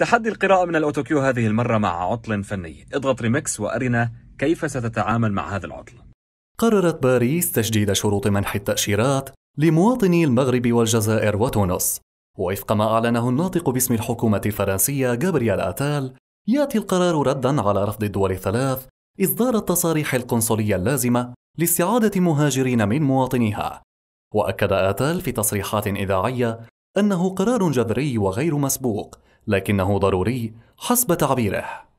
تحدي القراءة من الأوتوكيو هذه المرة مع عطل فني اضغط ريمكس وأرنا كيف ستتعامل مع هذا العطل قررت باريس تشديد شروط منح التأشيرات لمواطني المغرب والجزائر وتونس ووفق ما أعلنه الناطق باسم الحكومة الفرنسية جابرييل أتال يأتي القرار ردا على رفض الدول الثلاث إصدار التصاريح القنصلية اللازمة لاستعادة مهاجرين من مواطنيها وأكد آتال في تصريحات إذاعية أنه قرار جذري وغير مسبوق لكنه ضروري حسب تعبيره